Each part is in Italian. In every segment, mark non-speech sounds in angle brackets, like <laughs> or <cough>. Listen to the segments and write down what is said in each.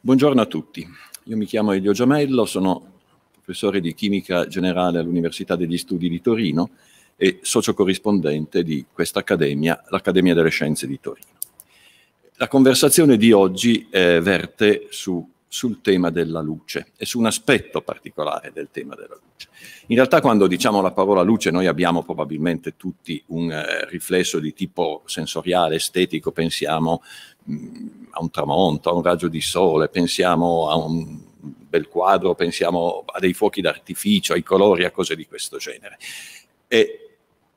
Buongiorno a tutti, io mi chiamo Elio Giamello, sono professore di chimica generale all'Università degli Studi di Torino e socio corrispondente di questa accademia, l'Accademia delle Scienze di Torino. La conversazione di oggi eh, verte su sul tema della luce e su un aspetto particolare del tema della luce. In realtà quando diciamo la parola luce noi abbiamo probabilmente tutti un eh, riflesso di tipo sensoriale, estetico, pensiamo mh, mm, a un tramonto, a un raggio di sole, pensiamo a un bel quadro, pensiamo a dei fuochi d'artificio, ai colori, a cose di questo genere. E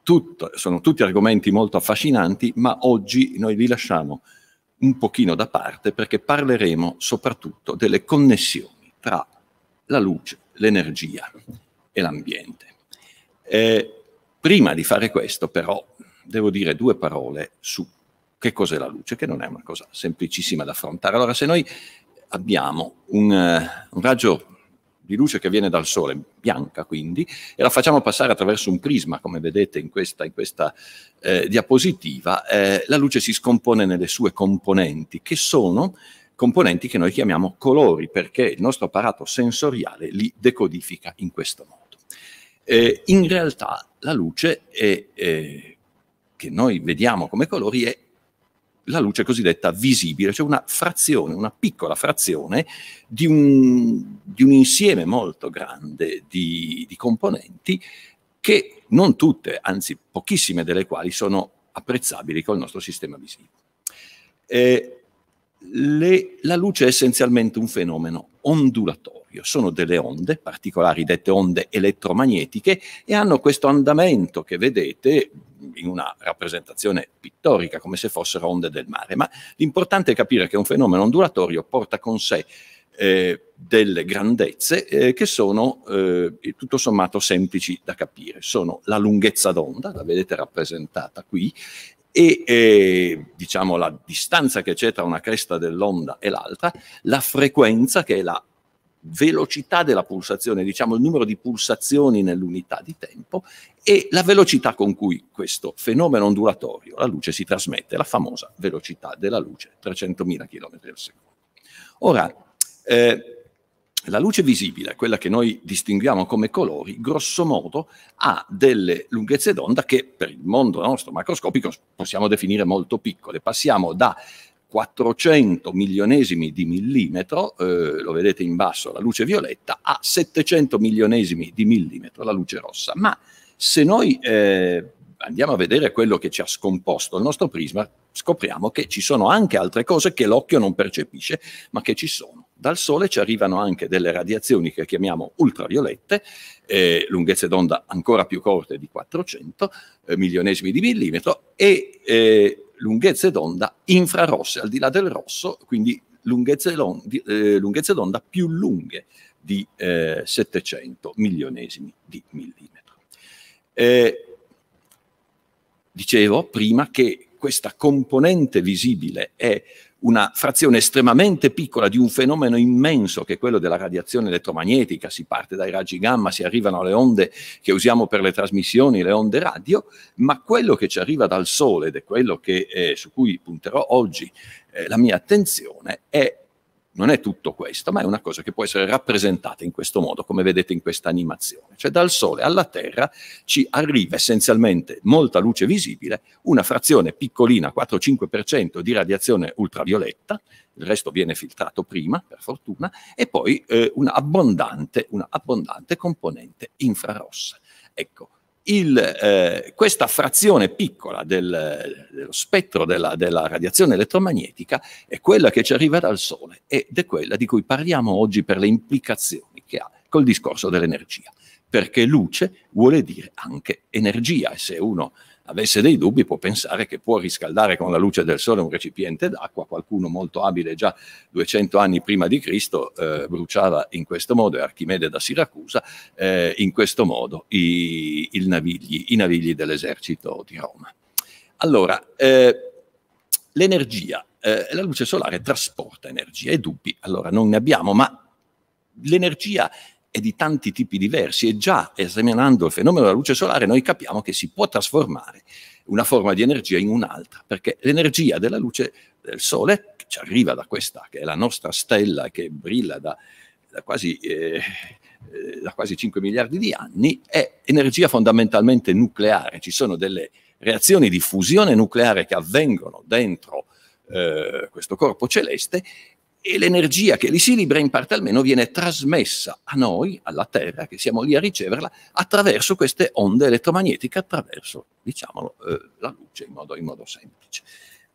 tutto, sono tutti argomenti molto affascinanti, ma oggi noi li lasciamo un pochino da parte perché parleremo soprattutto delle connessioni tra la luce, l'energia e l'ambiente. Eh, prima di fare questo però devo dire due parole su che cos'è la luce, che non è una cosa semplicissima da affrontare. Allora se noi abbiamo un, eh, un raggio di luce che viene dal sole, bianca quindi, e la facciamo passare attraverso un prisma, come vedete in questa, in questa eh, diapositiva, eh, la luce si scompone nelle sue componenti, che sono componenti che noi chiamiamo colori, perché il nostro apparato sensoriale li decodifica in questo modo. Eh, in realtà la luce è, eh, che noi vediamo come colori è la luce cosiddetta visibile, cioè una frazione, una piccola frazione di un, di un insieme molto grande di, di componenti che non tutte, anzi pochissime delle quali sono apprezzabili col nostro sistema visivo. Eh, le, la luce è essenzialmente un fenomeno ondulatorio esempio, sono delle onde, particolari dette onde elettromagnetiche, e hanno questo andamento che vedete in una rappresentazione pittorica, come se fossero onde del mare. Ma l'importante è capire che un fenomeno ondulatorio porta con sé eh, delle grandezze eh, che sono eh, tutto sommato semplici da capire. Sono la lunghezza d'onda, la vedete rappresentata qui, e eh, diciamo la distanza che c'è tra una cresta dell'onda e l'altra, la frequenza che è la velocità della pulsazione, diciamo il numero di pulsazioni nell'unità di tempo e la velocità con cui questo fenomeno ondulatorio, la luce, si trasmette, la famosa velocità della luce, 300.000 km al secondo. Ora, eh, la luce visibile, quella che noi distinguiamo come colori, grosso modo ha delle lunghezze d'onda che per il mondo nostro macroscopico possiamo definire molto piccole. Passiamo da 400 milionesimi di millimetro, eh, lo vedete in basso la luce violetta, a 700 milionesimi di millimetro la luce rossa. Ma se noi eh, andiamo a vedere quello che ci ha scomposto il nostro prisma, scopriamo che ci sono anche altre cose che l'occhio non percepisce, ma che ci sono. Dal Sole ci arrivano anche delle radiazioni che chiamiamo ultraviolette, eh, lunghezze d'onda ancora più corte di 400 eh, milionesimi di millimetro, e eh, lunghezze d'onda infrarosse, al di là del rosso, quindi lunghezze, eh, d'onda più lunghe di eh, 700 milionesimi di millimetro. Eh, dicevo prima che questa componente visibile è una frazione estremamente piccola di un fenomeno immenso che è quello della radiazione elettromagnetica, si parte dai raggi gamma, si arrivano alle onde che usiamo per le trasmissioni, le onde radio, ma quello che ci arriva dal Sole ed è quello che, eh, su cui punterò oggi eh, la mia attenzione è non è tutto questo, ma è una cosa che può essere rappresentata in questo modo, come vedete in questa animazione. Cioè dal Sole alla Terra ci arriva essenzialmente molta luce visibile, una frazione piccolina, 4-5% di radiazione ultravioletta, il resto viene filtrato prima, per fortuna, e poi eh, un'abbondante una componente infrarossa. Ecco, il, eh, questa frazione piccola del, dello spettro della, della, radiazione elettromagnetica è quella che ci arriva dal Sole ed è quella di cui parliamo oggi per le implicazioni che ha col discorso dell'energia, perché luce vuole dire anche energia e se uno avesse dei dubbi può pensare che può riscaldare con la luce del sole un recipiente d'acqua, qualcuno molto abile già 200 anni prima di Cristo eh, bruciava in questo modo, e Archimede da Siracusa, eh, in questo modo i, navigli, i navigli dell'esercito di Roma. Allora, eh, l'energia, eh, la luce solare trasporta energia e dubbi, allora non ne abbiamo, ma l'energia e di tanti tipi diversi e già esaminando il fenomeno della luce solare noi capiamo che si può trasformare una forma di energia in un'altra, perché l'energia della luce del Sole, che ci arriva da questa, che è la nostra stella che brilla da, da quasi, eh, da quasi 5 miliardi di anni, è energia fondamentalmente nucleare. Ci sono delle reazioni di fusione nucleare che avvengono dentro eh, questo corpo celeste e l'energia che li si libera in parte almeno viene trasmessa a noi, alla Terra, che siamo lì a riceverla, attraverso queste onde elettromagnetiche, attraverso, diciamolo, eh, la luce in modo, in modo semplice.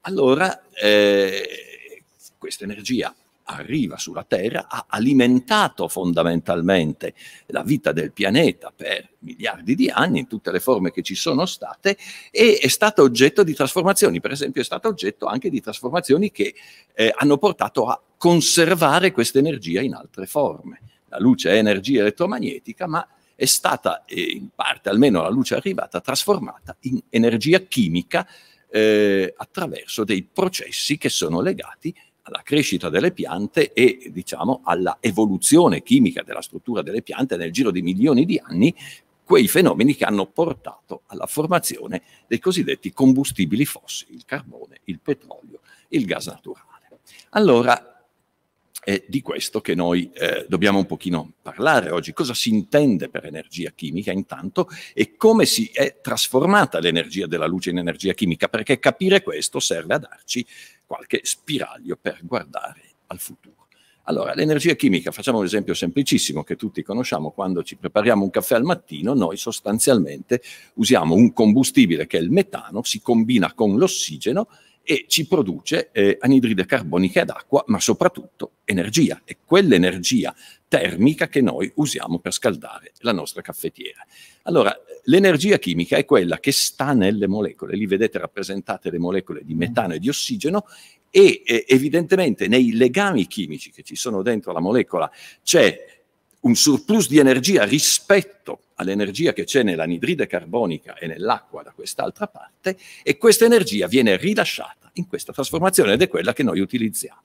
Allora, eh, questa energia arriva sulla Terra, ha alimentato fondamentalmente la vita del pianeta per miliardi di anni, in tutte le forme che ci sono state, e è stata oggetto di trasformazioni, per esempio è stata oggetto anche di trasformazioni che eh, hanno portato a conservare questa energia in altre forme. La luce è energia elettromagnetica, ma è stata, in parte almeno la luce arrivata, trasformata in energia chimica eh, attraverso dei processi che sono legati alla crescita delle piante e diciamo alla evoluzione chimica della struttura delle piante nel giro di milioni di anni quei fenomeni che hanno portato alla formazione dei cosiddetti combustibili fossili, il carbone, il petrolio, il gas naturale. Allora, è di questo che noi eh, dobbiamo un pochino parlare oggi. Cosa si intende per energia chimica intanto e come si è trasformata l'energia della luce in energia chimica, perché capire questo serve a darci qualche spiraglio per guardare al futuro. Allora, l'energia chimica, facciamo un esempio semplicissimo che tutti conosciamo, quando ci prepariamo un caffè al mattino, noi sostanzialmente usiamo un combustibile che è il metano, si combina con l'ossigeno e ci produce eh, anidride carbonica ed acqua, ma soprattutto energia. È quell'energia termica che noi usiamo per scaldare la nostra caffettiera. Allora, l'energia chimica è quella che sta nelle molecole. Lì vedete rappresentate le molecole di mm. metano e di ossigeno e eh, evidentemente nei legami chimici che ci sono dentro la molecola c'è un surplus di energia rispetto all'energia che c'è nell'anidride carbonica e nell'acqua da quest'altra parte e questa energia viene rilasciata in questa trasformazione ed è quella che noi utilizziamo.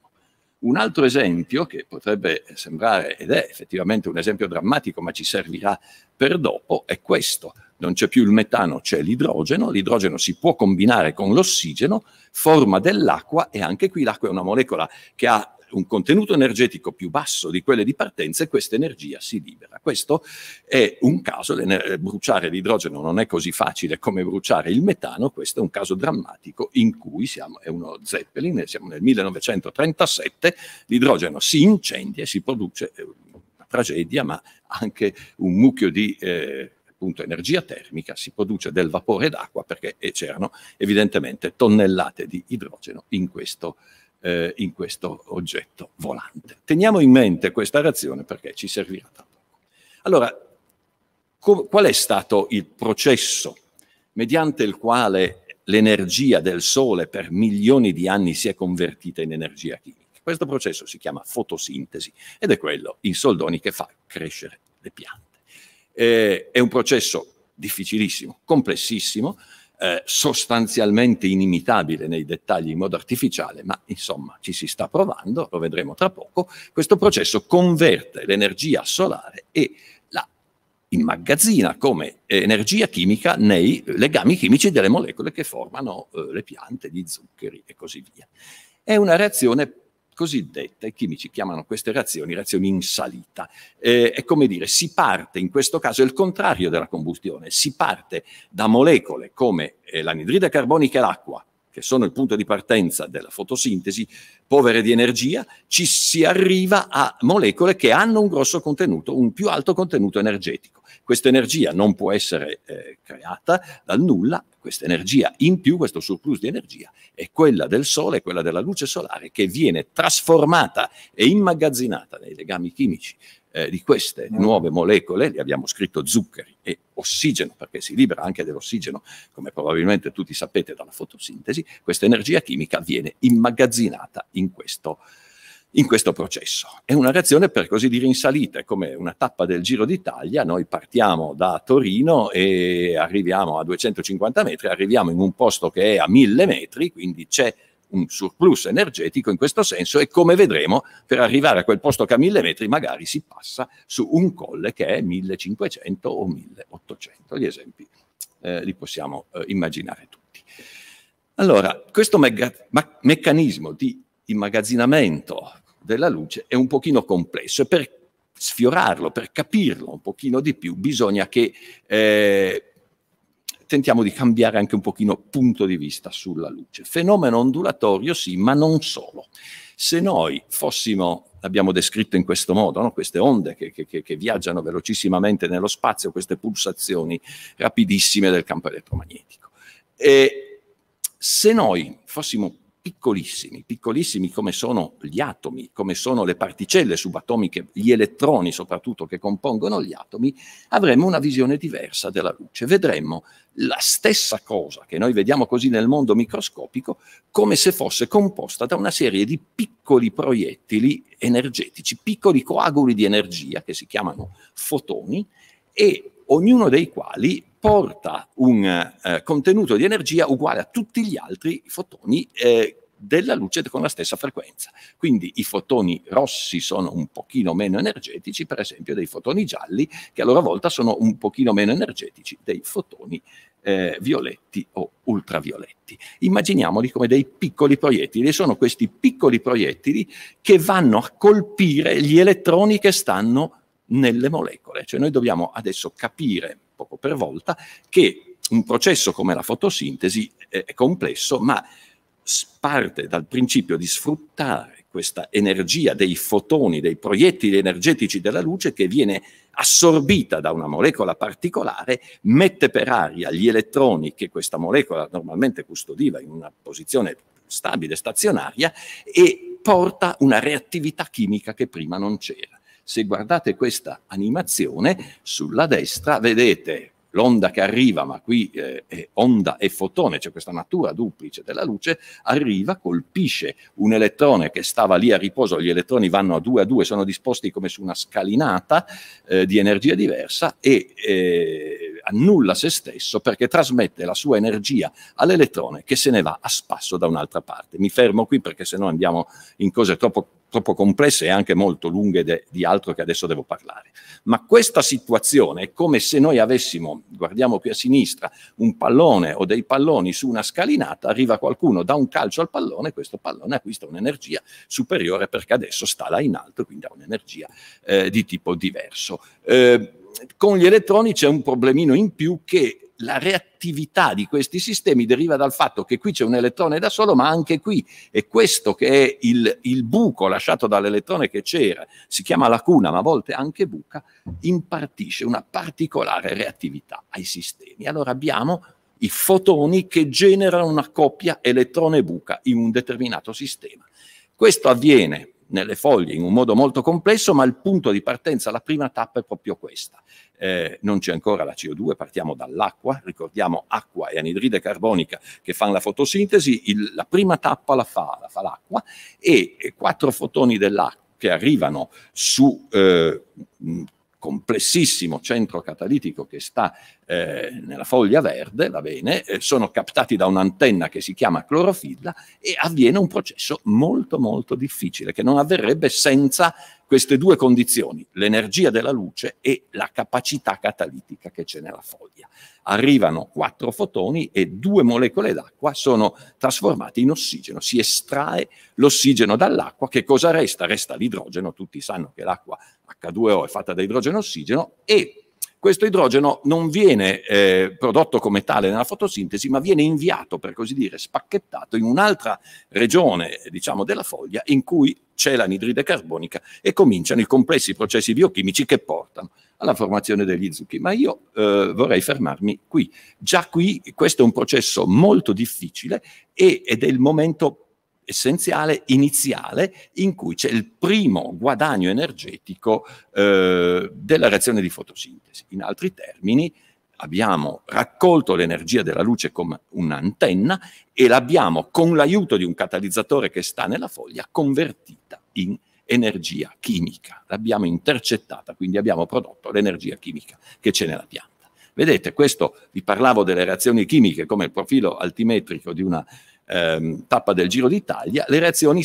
Un altro esempio che potrebbe sembrare ed è effettivamente un esempio drammatico ma ci servirà per dopo è questo. Non c'è più il metano, c'è l'idrogeno, l'idrogeno si può combinare con l'ossigeno, forma dell'acqua e anche qui l'acqua è una molecola che ha un contenuto energetico più basso di quelle di partenza e questa energia si libera. Questo è un caso, eh, bruciare l'idrogeno non è così facile come bruciare il metano, questo è un caso drammatico in cui siamo, è uno Zeppelin, eh, siamo nel 1937, l'idrogeno si incendia e si produce eh, una tragedia, ma anche un mucchio di... Eh, energia termica, si produce del vapore d'acqua perché c'erano evidentemente tonnellate di idrogeno in questo eh, in questo oggetto volante. Teniamo in mente questa razione perché ci servirà tra poco. Allora, qual è stato il processo mediante il quale l'energia del Sole per milioni di anni si è convertita in energia chimica? Questo processo si chiama fotosintesi ed è quello, in soldoni, che fa crescere le piante. Eh, è un processo difficilissimo, complessissimo, eh, sostanzialmente inimitabile nei dettagli in modo artificiale, ma insomma ci si sta provando, lo vedremo tra poco, questo processo converte l'energia solare e la immagazzina come energia chimica nei legami chimici delle molecole che formano eh, le piante, gli zuccheri e così via. È una reazione cosiddette, i chimici chiamano queste reazioni reazioni in salita. Eh, è come dire, si parte, in questo caso è il contrario della combustione, si parte da molecole come eh, l'anidride carbonica e l'acqua, che sono il punto di partenza della fotosintesi, povere di energia, ci si arriva a molecole che hanno un grosso contenuto, un più alto contenuto energetico. Questa energia non può essere eh, creata dal nulla, questa energia in più, questo surplus di energia, è quella del Sole, quella della luce solare che viene trasformata e immagazzinata nei legami chimici eh, di queste mm. nuove molecole, li abbiamo scritto zuccheri e ossigeno, perché si libera anche dell'ossigeno, come probabilmente tutti sapete dalla fotosintesi, questa energia chimica viene immagazzinata in questo in questo processo. È una reazione per così dire in salita, è come una tappa del Giro d'Italia, noi partiamo da Torino e arriviamo a 250 metri, arriviamo in un posto che è a 1000 metri, quindi c'è un surplus energetico in questo senso e come vedremo per arrivare a quel posto che a 1000 metri magari si passa su un colle che è 1500 o 1800, gli esempi eh, li possiamo eh, immaginare tutti. Allora, questo meccanismo di immagazzinamento della luce è un pochino complesso e per sfiorarlo, per capirlo un pochino di più, bisogna che eh, tentiamo di cambiare anche un pochino punto di vista sulla luce. Fenomeno ondulatorio sì, ma non solo. Se noi fossimo l'abbiamo descritto in questo modo, no? queste onde che, che, che, viaggiano velocissimamente nello spazio, queste pulsazioni rapidissime del campo elettromagnetico. E se noi fossimo piccolissimi, piccolissimi come sono gli atomi, come sono le particelle subatomiche, gli elettroni soprattutto che compongono gli atomi, avremmo una visione diversa della luce. Vedremmo la stessa cosa che noi vediamo così nel mondo microscopico come se fosse composta da una serie di piccoli proiettili energetici, piccoli coaguli di energia che si chiamano fotoni e ognuno dei quali porta un eh, contenuto di energia uguale a tutti gli altri fotoni eh, della luce con la stessa frequenza. Quindi i fotoni rossi sono un pochino meno energetici, per esempio, dei fotoni gialli, che a loro volta sono un pochino meno energetici dei fotoni eh, violetti o ultravioletti. Immaginiamoli come dei piccoli proiettili, e sono questi piccoli proiettili che vanno a colpire gli elettroni che stanno nelle molecole. Cioè noi dobbiamo adesso capire, poco per volta, che un processo come la fotosintesi è complesso, ma parte dal principio di sfruttare questa energia dei fotoni, dei proiettili energetici della luce che viene assorbita da una molecola particolare, mette per aria gli elettroni che questa molecola normalmente custodiva in una posizione stabile, stazionaria, e porta una reattività chimica che prima non c'era. Se guardate questa animazione, sulla destra vedete l'onda che arriva, ma qui eh, è onda e fotone, c'è cioè questa natura duplice della luce, arriva, colpisce un elettrone che stava lì a riposo, gli elettroni vanno a due a due, sono disposti come su una scalinata eh, di energia diversa e eh, annulla se stesso perché trasmette la sua energia all'elettrone che se ne va a spasso da un'altra parte. Mi fermo qui perché sennò andiamo in cose troppo, troppo complesse e anche molto lunghe de, di altro che adesso devo parlare. Ma questa situazione è come se noi avessimo, guardiamo qui a sinistra, un pallone o dei palloni su una scalinata, arriva qualcuno, dà un calcio al pallone, questo pallone acquista un'energia superiore perché adesso sta là in alto, quindi ha un'energia eh, di tipo diverso. Eh, con gli elettroni c'è un problemino in più che la reattività di questi sistemi deriva dal fatto che qui c'è un elettrone da solo, ma anche qui è questo che è il, il buco lasciato dall'elettrone che c'era, si chiama lacuna, ma a volte anche buca, impartisce una particolare reattività ai sistemi. Allora abbiamo i fotoni che generano una coppia elettrone-buca in un determinato sistema. Questo avviene nelle foglie in un modo molto complesso, ma il punto di partenza, la prima tappa è proprio questa. Eh, non c'è ancora la CO2, partiamo dall'acqua, ricordiamo acqua e anidride carbonica che fanno la fotosintesi, il, la prima tappa la fa, la fa l'acqua e quattro fotoni dell'acqua che arrivano su eh, complessissimo centro catalitico che sta eh, nella foglia verde, va bene, eh, sono captati da un'antenna che si chiama clorofilla e avviene un processo molto molto difficile che non avverrebbe senza queste due condizioni, l'energia della luce e la capacità catalitica che c'è nella foglia. Arrivano quattro fotoni e due molecole d'acqua sono trasformate in ossigeno, si estrae l'ossigeno dall'acqua, che cosa resta? Resta l'idrogeno, tutti sanno che l'acqua H2O è fatta da idrogeno e ossigeno e questo idrogeno non viene eh, prodotto come tale nella fotosintesi, ma viene inviato, per così dire, spacchettato in un'altra regione, diciamo, della foglia in cui c'è l'anidride carbonica e cominciano i complessi processi biochimici che portano alla formazione degli zucchi. Ma io eh, vorrei fermarmi qui. Già qui questo è un processo molto difficile e, ed è il momento essenziale, iniziale, in cui c'è il primo guadagno energetico eh, della reazione di fotosintesi. In altri termini, abbiamo raccolto l'energia della luce come un'antenna e l'abbiamo, con l'aiuto di un catalizzatore che sta nella foglia, convertita in energia chimica. L'abbiamo intercettata, quindi abbiamo prodotto l'energia chimica che c'è nella pianta. Vedete, questo vi parlavo delle reazioni chimiche come il profilo altimetrico di una ehm, tappa del Giro d'Italia, le reazioni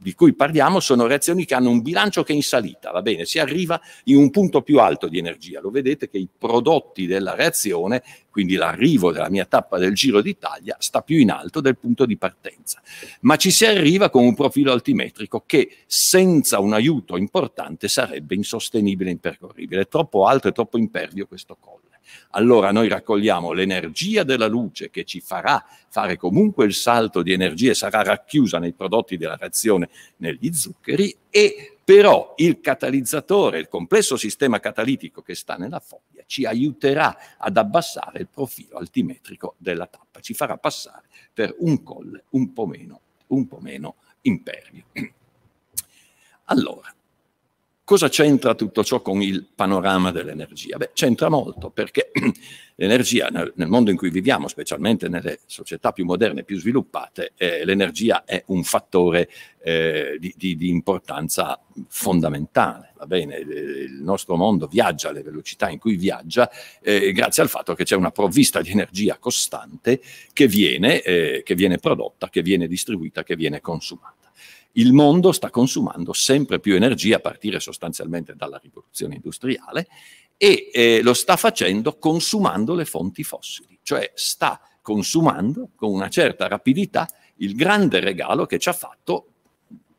di cui parliamo sono reazioni che hanno un bilancio che è in salita, va bene, si arriva in un punto più alto di energia, lo vedete che i prodotti della reazione, quindi l'arrivo della mia tappa del Giro d'Italia, sta più in alto del punto di partenza, ma ci si arriva con un profilo altimetrico che senza un aiuto importante sarebbe insostenibile, e impercorribile, è troppo alto e troppo impervio questo collo. Allora noi raccogliamo l'energia della luce che ci farà fare comunque il salto di energia e sarà racchiusa nei prodotti della reazione negli zuccheri e però il catalizzatore, il complesso sistema catalitico che sta nella foglia ci aiuterà ad abbassare il profilo altimetrico della tappa, ci farà passare per un colle un po' meno, un po' meno impervio. <clears throat> Allora, Cosa c'entra tutto ciò con il panorama dell'energia? Beh, c'entra molto perché <clears throat> l'energia nel mondo in cui viviamo, specialmente nelle società più moderne, più sviluppate, eh, l'energia è un fattore eh, di, di, di, importanza fondamentale. Eh, il nostro mondo viaggia alle velocità in cui viaggia eh, grazie al fatto che c'è una provvista di energia costante che viene, eh, che viene prodotta, che viene distribuita, che viene consumata il mondo sta consumando sempre più energia a partire sostanzialmente dalla rivoluzione industriale e eh, lo sta facendo consumando le fonti fossili, cioè sta consumando con una certa rapidità il grande regalo che ci ha fatto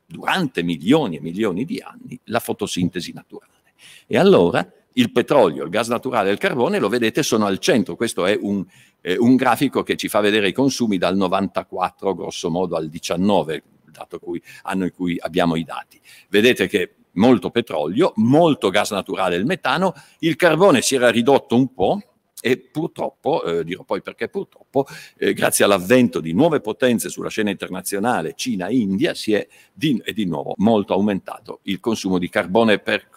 durante milioni e milioni di anni la fotosintesi naturale. E allora il petrolio, il gas naturale e il carbone, lo vedete, sono al centro. Questo è un, eh, un grafico che ci fa vedere i consumi dal 94 grosso modo al 19, dato cui, anno in cui abbiamo i dati. Vedete che molto petrolio, molto gas naturale il metano, il carbone si era ridotto un po', e purtroppo, eh, dirò poi perché purtroppo, eh, grazie all'avvento di nuove potenze sulla scena internazionale, Cina e India, si è di, è di, nuovo molto aumentato il consumo di carbone per,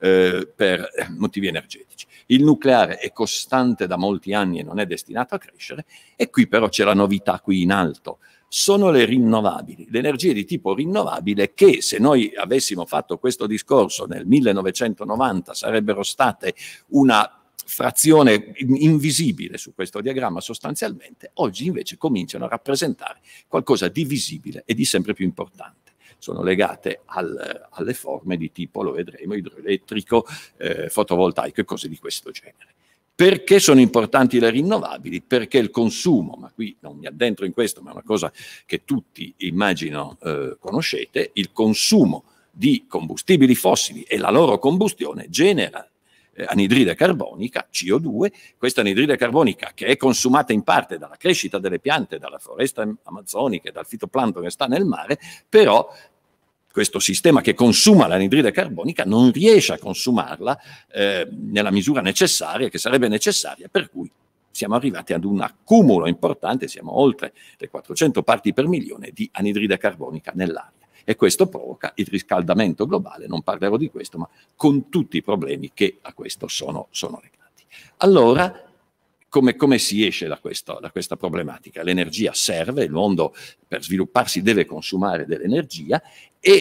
eh, per eh, motivi energetici. Il nucleare è costante da molti anni e non è destinato a crescere e qui però c'è la novità qui in alto sono le rinnovabili, le energie di tipo rinnovabile che se noi avessimo fatto questo discorso nel 1990 sarebbero state una frazione invisibile su questo diagramma sostanzialmente, oggi invece cominciano a rappresentare qualcosa di visibile e di sempre più importante. Sono legate al, alle forme di tipo, lo vedremo, idroelettrico, eh, fotovoltaico e cose di questo genere. Perché sono importanti le rinnovabili? Perché il consumo, ma qui non mi addentro in questo, ma è una cosa che tutti immagino eh, conoscete, il consumo di combustibili fossili e la loro combustione genera eh, anidride carbonica, CO2, questa anidride carbonica che è consumata in parte dalla crescita delle piante, dalla foresta amazzonica e dal fitoplancton che sta nel mare, però questo sistema che consuma l'anidride carbonica non riesce a consumarla eh, nella misura necessaria, che sarebbe necessaria, per cui siamo arrivati ad un accumulo importante, siamo oltre le 400 parti per milione di anidride carbonica nell'aria e questo provoca il riscaldamento globale, non parlerò di questo, ma con tutti i problemi che a questo sono, sono legati. Allora, come, come si esce da, questo, da, questa problematica? L'energia serve, il mondo per svilupparsi deve consumare dell'energia e,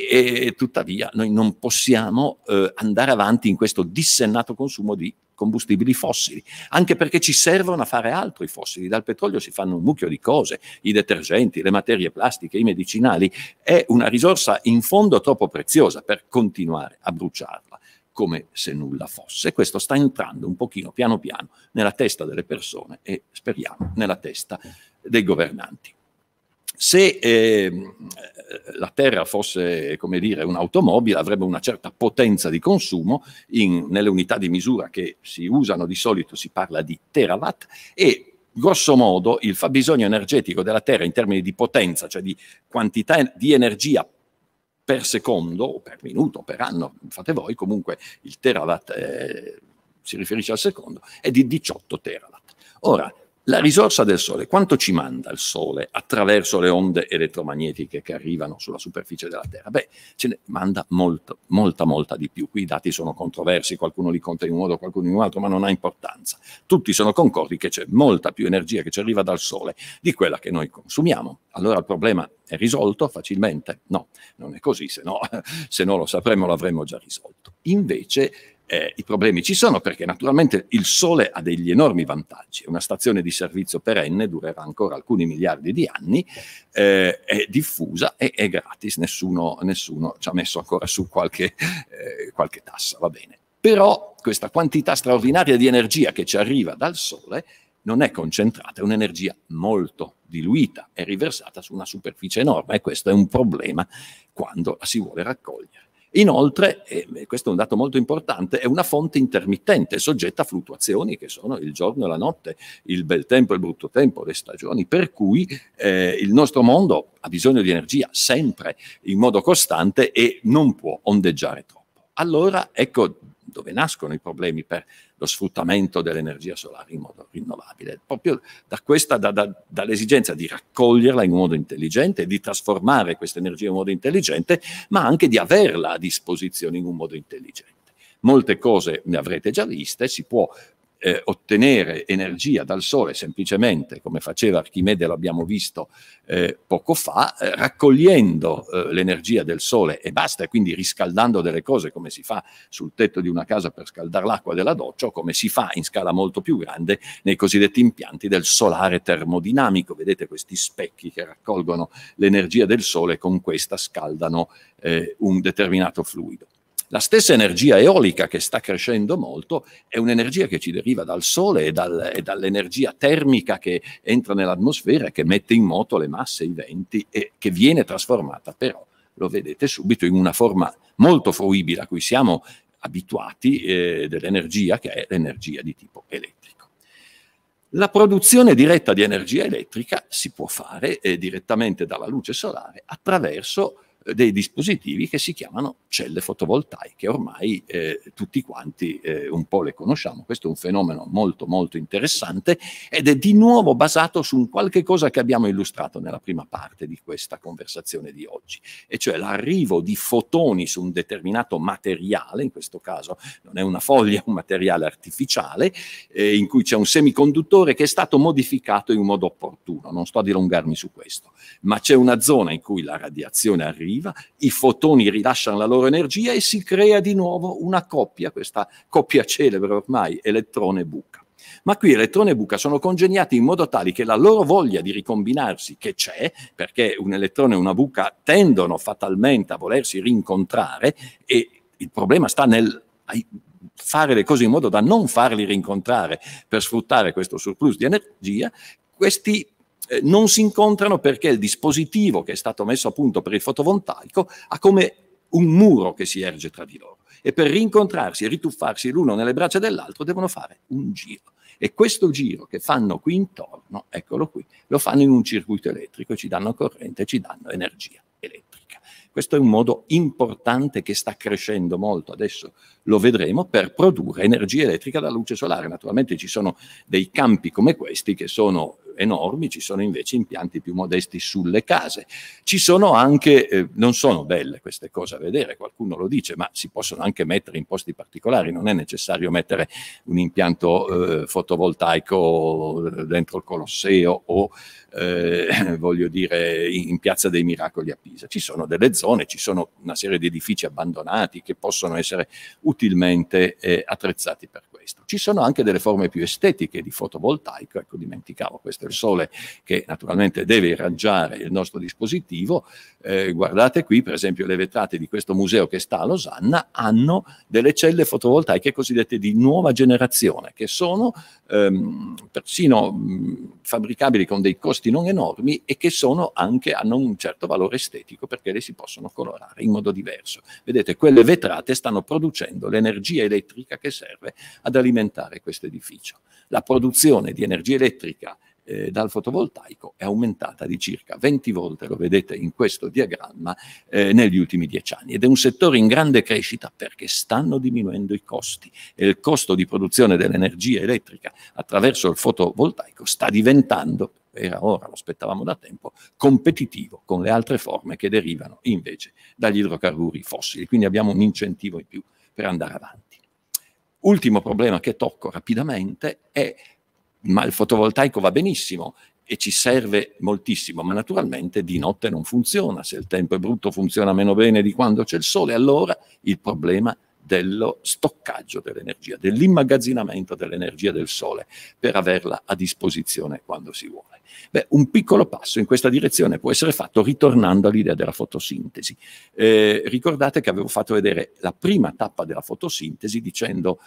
e tuttavia noi non possiamo eh, andare avanti in questo dissennato consumo di combustibili fossili, anche perché ci servono a fare altro i fossili, dal petrolio si fanno un mucchio di cose, i detergenti, le materie plastiche, i medicinali, è una risorsa in fondo troppo preziosa per continuare a bruciarla come se nulla fosse. Questo sta entrando un pochino piano piano nella testa delle persone e speriamo nella testa dei governanti se eh, la Terra fosse, come dire, un'automobile, avrebbe una certa potenza di consumo, in, nelle unità di misura che si usano di solito si parla di terawatt, e grosso modo il fabbisogno energetico della Terra in termini di potenza, cioè di quantità di energia per secondo, o per minuto, o per anno, fate voi, comunque il terawatt eh, si riferisce al secondo, è di 18 terawatt. Ora, la risorsa del Sole, quanto ci manda il Sole attraverso le onde elettromagnetiche che arrivano sulla superficie della Terra? Beh, ce ne manda molto, molta, molta di più. Qui i dati sono controversi, qualcuno li conta in un modo, qualcuno in un altro, ma non ha importanza. Tutti sono concordi che c'è molta più energia che ci arriva dal Sole di quella che noi consumiamo. Allora il problema è risolto facilmente? No, non è così, se no, <laughs> se no lo sapremmo l'avremmo già risolto. Invece eh, i problemi ci sono perché naturalmente il Sole ha degli enormi vantaggi, è una stazione di servizio perenne durerà ancora alcuni miliardi di anni, eh, è diffusa e è gratis, nessuno, nessuno, ci ha messo ancora su qualche, eh, qualche tassa, va bene. Però questa quantità straordinaria di energia che ci arriva dal Sole non è concentrata, è un'energia molto diluita, è riversata su una superficie enorme e questo è un problema quando la si vuole raccogliere. Inoltre, e questo è un dato molto importante, è una fonte intermittente, soggetta a fluttuazioni che sono il giorno e la notte, il bel tempo e il brutto tempo, le stagioni, per cui eh, il nostro mondo ha bisogno di energia sempre in modo costante e non può ondeggiare troppo. Allora, ecco, dove nascono i problemi per lo sfruttamento dell'energia solare in modo rinnovabile, proprio da questa, da, da, dall'esigenza di raccoglierla in modo intelligente, di trasformare questa energia in modo intelligente, ma anche di averla a disposizione in un modo intelligente molte cose ne avrete già viste, si può eh, ottenere energia dal Sole semplicemente, come faceva Archimede, l'abbiamo visto eh, poco fa, eh, raccogliendo eh, l'energia del Sole e basta, e quindi riscaldando delle cose come si fa sul tetto di una casa per scaldare l'acqua della doccia o come si fa in scala molto più grande nei cosiddetti impianti del solare termodinamico. Vedete questi specchi che raccolgono l'energia del Sole e con questa scaldano eh, un determinato fluido. La stessa energia eolica che sta crescendo molto è un'energia che ci deriva dal sole e, dal, e dall'energia termica che entra nell'atmosfera e che mette in moto le masse, i venti e che viene trasformata però, lo vedete subito, in una forma molto fruibile a cui siamo abituati eh, dell'energia che è l'energia di tipo elettrico. La produzione diretta di energia elettrica si può fare eh, direttamente dalla luce solare attraverso dei dispositivi che si chiamano celle fotovoltaiche, ormai eh, tutti quanti eh, un po' le conosciamo, questo è un fenomeno molto molto interessante ed è di nuovo basato su un qualche cosa che abbiamo illustrato nella prima parte di questa conversazione di oggi, e cioè l'arrivo di fotoni su un determinato materiale, in questo caso non è una foglia, è <laughs> un materiale artificiale, eh, in cui c'è un semiconduttore che è stato modificato in modo opportuno, non sto a dilungarmi su questo, ma c'è una zona in cui la radiazione arriva viva, i fotoni rilasciano la loro energia e si crea di nuovo una coppia, questa coppia celebre ormai, elettrone-buca. Ma qui elettrone e buca sono congegnati in modo tale che la loro voglia di ricombinarsi, che c'è, perché un elettrone e una buca tendono fatalmente a volersi rincontrare, e il problema sta nel fare le cose in modo da non farli rincontrare per sfruttare questo surplus di energia, questi eh, non si incontrano perché il dispositivo che è stato messo a punto per il fotovoltaico ha come un muro che si erge tra di loro e per rincontrarsi e rituffarsi l'uno nelle braccia dell'altro devono fare un giro. E questo giro che fanno qui intorno, eccolo qui, lo fanno in un circuito elettrico, ci danno corrente, ci danno energia elettrica. Questo è un modo importante che sta crescendo molto, adesso lo vedremo, per produrre energia elettrica dalla luce solare. Naturalmente ci sono dei campi come questi che sono enormi, ci sono invece impianti più modesti sulle case. Ci sono anche, eh, non sono belle queste cose a vedere, qualcuno lo dice, ma si possono anche mettere in posti particolari, non è necessario mettere un impianto eh, fotovoltaico dentro il Colosseo o eh, <laughs> voglio dire in Piazza dei Miracoli a Pisa. Ci sono delle zone, ci sono una serie di edifici abbandonati che possono essere utilmente eh, attrezzati per questo. Ci sono anche delle forme più estetiche di fotovoltaico, ecco dimenticavo, questo è il sole che naturalmente deve irraggiare il nostro dispositivo, eh, guardate qui per esempio le vetrate di questo museo che sta a Losanna hanno delle celle fotovoltaiche cosiddette di nuova generazione, che sono ehm, persino mh, fabbricabili con dei costi non enormi e che sono anche, hanno un certo valore estetico perché le si possono colorare in modo diverso. Vedete, quelle vetrate stanno producendo l'energia elettrica che serve a ad alimentare questo edificio. La produzione di energia elettrica eh, dal fotovoltaico è aumentata di circa 20 volte, lo vedete in questo diagramma, eh, negli ultimi dieci anni ed è un settore in grande crescita perché stanno diminuendo i costi e il costo di produzione dell'energia elettrica attraverso il fotovoltaico sta diventando era ora, lo aspettavamo da tempo, competitivo con le altre forme che derivano invece dagli idrocarburi fossili. Quindi abbiamo un incentivo in più per andare avanti. Ultimo problema che tocco rapidamente è, ma il fotovoltaico va benissimo e ci serve moltissimo, ma naturalmente di notte non funziona, se il tempo è brutto funziona meno bene di quando c'è il sole, allora il problema è dello stoccaggio dell'energia, dell'immagazzinamento dell'energia del Sole per averla a disposizione quando si vuole. Beh, un piccolo passo in questa direzione può essere fatto ritornando all'idea della fotosintesi. Eh, ricordate che avevo fatto vedere la prima tappa della fotosintesi dicendo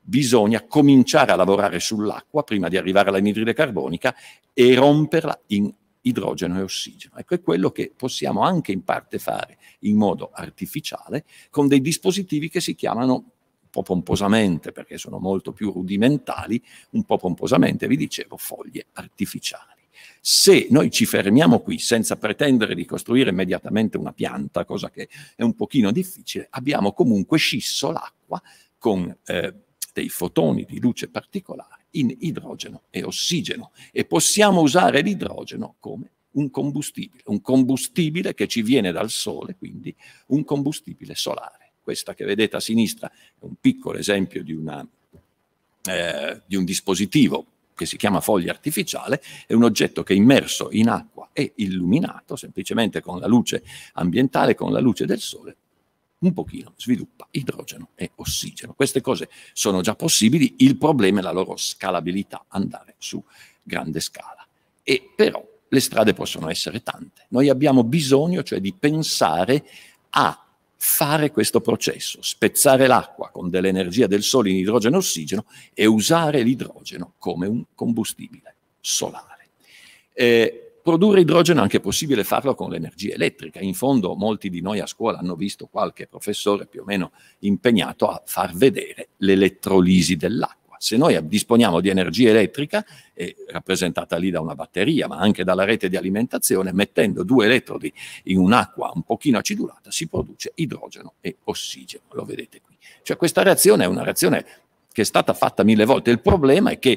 bisogna cominciare a lavorare sull'acqua prima di arrivare all'anidride carbonica e romperla in idrogeno e ossigeno. Ecco, è quello che possiamo anche in parte fare in modo artificiale con dei dispositivi che si chiamano un po' pomposamente, perché sono molto più rudimentali, un po' pomposamente, vi dicevo, foglie artificiali. Se noi ci fermiamo qui senza pretendere di costruire immediatamente una pianta, cosa che è un pochino difficile, abbiamo comunque scisso l'acqua con eh, dei fotoni di luce particolare in idrogeno e ossigeno e possiamo usare l'idrogeno come un combustibile, un combustibile che ci viene dal sole, quindi un combustibile solare. Questa che vedete a sinistra è un piccolo esempio di, una, eh, di un dispositivo che si chiama foglia artificiale, è un oggetto che immerso in acqua e illuminato semplicemente con la luce ambientale, con la luce del sole, un pochino sviluppa idrogeno e ossigeno. Queste cose sono già possibili, il problema è la loro scalabilità, andare su grande scala. E però le strade possono essere tante. Noi abbiamo bisogno cioè di pensare a fare questo processo, spezzare l'acqua con dell'energia del sole in idrogeno e ossigeno e usare l'idrogeno come un combustibile solare. Eh, Produrre idrogeno è anche possibile farlo con l'energia elettrica. In fondo molti di noi a scuola hanno visto qualche professore più o meno impegnato a far vedere l'elettrolisi dell'acqua. Se noi disponiamo di energia elettrica, eh, rappresentata lì da una batteria, ma anche dalla rete di alimentazione, mettendo due elettrodi in un'acqua un pochino acidulata, si produce idrogeno e ossigeno. Lo vedete qui. Cioè questa reazione è una reazione che è stata fatta mille volte. Il problema è che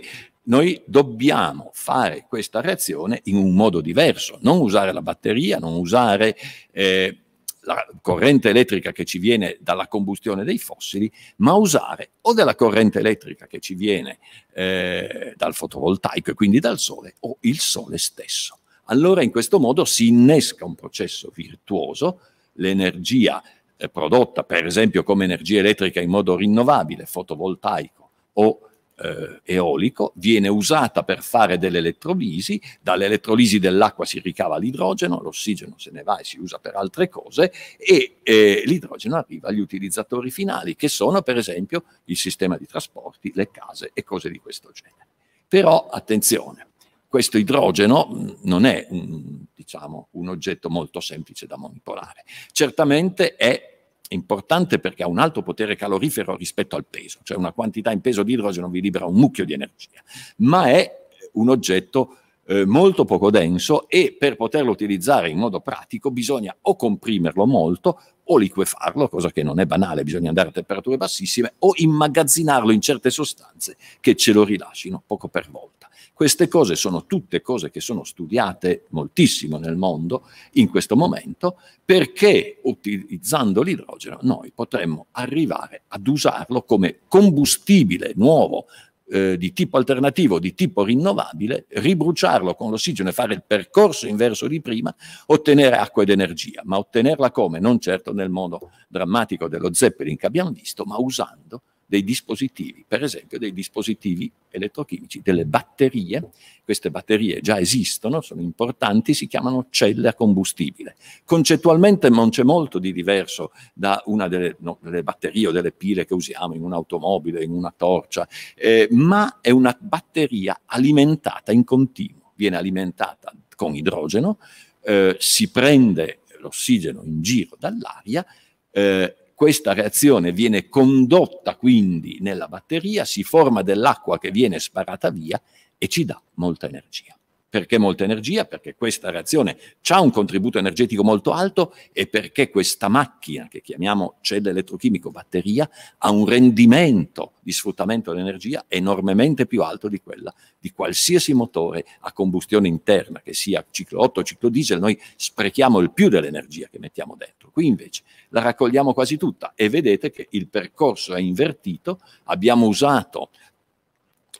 noi dobbiamo fare questa reazione in un modo diverso, non usare la batteria, non usare eh, la corrente elettrica che ci viene dalla combustione dei fossili, ma usare o della corrente elettrica che ci viene eh, dal fotovoltaico e quindi dal sole o il sole stesso. Allora in questo modo si innesca un processo virtuoso, l'energia eh, prodotta per esempio come energia elettrica in modo rinnovabile, fotovoltaico o eh, eolico, viene usata per fare dell'elettrolisi, dall'elettrolisi dell'acqua si ricava l'idrogeno, l'ossigeno se ne va e si usa per altre cose e eh, l'idrogeno arriva agli utilizzatori finali che sono per esempio il sistema di trasporti, le case e cose di questo genere. Però attenzione, questo idrogeno non è un, diciamo, un, oggetto molto semplice da manipolare, certamente è è importante perché ha un alto potere calorifero rispetto al peso, cioè una quantità in peso di idrogeno vi libera un mucchio di energia, ma è un oggetto eh, molto poco denso e per poterlo utilizzare in modo pratico bisogna o comprimerlo molto o liquefarlo, cosa che non è banale, bisogna andare a temperature bassissime, o immagazzinarlo in certe sostanze che ce lo rilascino poco per volta. Queste cose sono tutte cose che sono studiate moltissimo nel mondo in questo momento perché utilizzando l'idrogeno noi potremmo arrivare ad usarlo come combustibile nuovo eh, di tipo alternativo, di tipo rinnovabile, ribruciarlo con l'ossigeno e fare il percorso inverso di prima, ottenere acqua ed energia, ma ottenerla come? Non certo nel modo drammatico dello Zeppelin che abbiamo visto, ma usando dei dispositivi, per esempio dei dispositivi elettrochimici, delle batterie, queste batterie già esistono, sono importanti, si chiamano celle a combustibile. Concettualmente non c'è molto di diverso da una delle, no, delle batterie o delle pile che usiamo in un'automobile, in una torcia, eh, ma è una batteria alimentata in continuo, viene alimentata con idrogeno, eh, si prende l'ossigeno in giro dall'aria, eh, questa reazione viene condotta quindi nella batteria, si forma dell'acqua che viene sparata via e ci dà molta energia. Perché molta energia? Perché questa reazione ha un contributo energetico molto alto e perché questa macchina, che chiamiamo cella elettrochimico batteria, ha un rendimento di sfruttamento dell'energia enormemente più alto di quella di qualsiasi motore a combustione interna, che sia ciclo 8 o ciclo diesel, noi sprechiamo il più dell'energia che mettiamo dentro. Qui invece la raccogliamo quasi tutta e vedete che il percorso è invertito, abbiamo usato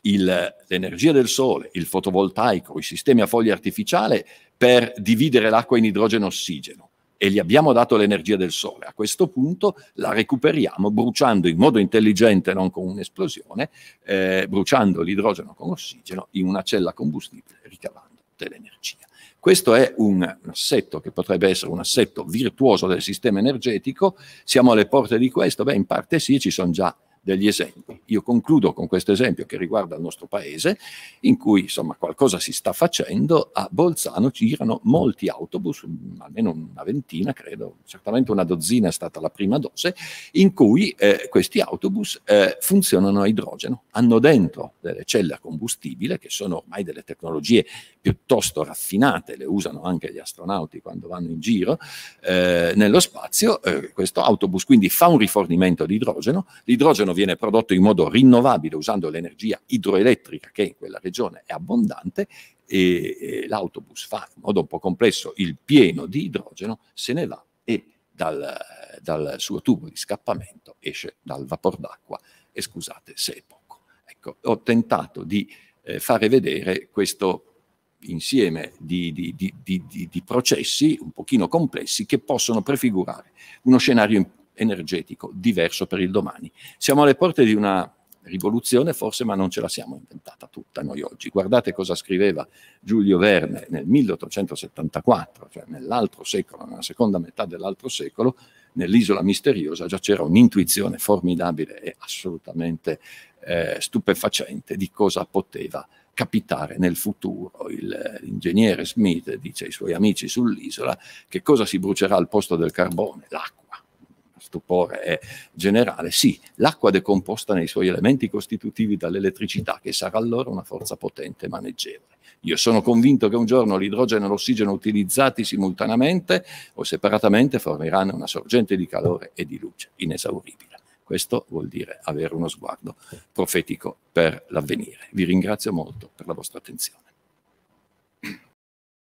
il, l'energia del sole, il fotovoltaico, i sistemi a foglia artificiale per dividere l'acqua in idrogeno e ossigeno e gli abbiamo dato l'energia del sole. A questo punto la recuperiamo bruciando in modo intelligente, non con un'esplosione, eh, bruciando l'idrogeno con ossigeno in una cella combustibile ricavando dell'energia. Questo è un assetto che potrebbe essere un assetto virtuoso del sistema energetico. Siamo alle porte di questo? Beh, in parte sì, ci sono già degli esempi. Io concludo con questo esempio che riguarda il nostro paese, in cui insomma qualcosa si sta facendo, a Bolzano girano molti autobus, almeno una ventina credo, certamente una dozzina è stata la prima dose, in cui eh, questi autobus eh, funzionano a idrogeno, hanno dentro delle celle a combustibile che sono ormai delle tecnologie piuttosto raffinate, le usano anche gli astronauti quando vanno in giro eh, nello spazio, eh, questo autobus quindi fa un rifornimento di idrogeno, l'idrogeno metano viene prodotto in modo rinnovabile usando l'energia idroelettrica che in quella regione è abbondante e, e l'autobus fa in modo un po' complesso il pieno di idrogeno, se ne va e dal, dal suo tubo di scappamento esce dal vapor d'acqua e scusate se è poco. Ecco, ho tentato di eh, fare vedere questo insieme di, di, di, di, processi un pochino complessi che possono prefigurare uno scenario energetico diverso per il domani. Siamo alle porte di una rivoluzione forse, ma non ce la siamo inventata tutta noi oggi. Guardate cosa scriveva Giulio Verne nel 1874, cioè nell'altro secolo, nella seconda metà dell'altro secolo, nell'isola misteriosa già c'era un'intuizione formidabile e assolutamente eh, stupefacente di cosa poteva capitare nel futuro. l'ingegnere eh, Smith dice ai suoi amici sull'isola che cosa si brucerà al posto del carbone, l'acqua stupore eh, generale, sì, l'acqua decomposta nei suoi elementi costitutivi dall'elettricità, che sarà allora una forza potente e maneggevole. Io sono convinto che un giorno l'idrogeno e l'ossigeno utilizzati simultaneamente o separatamente forniranno una sorgente di calore e di luce inesauribile. Questo vuol dire avere uno sguardo profetico per l'avvenire. Vi ringrazio molto per la vostra attenzione.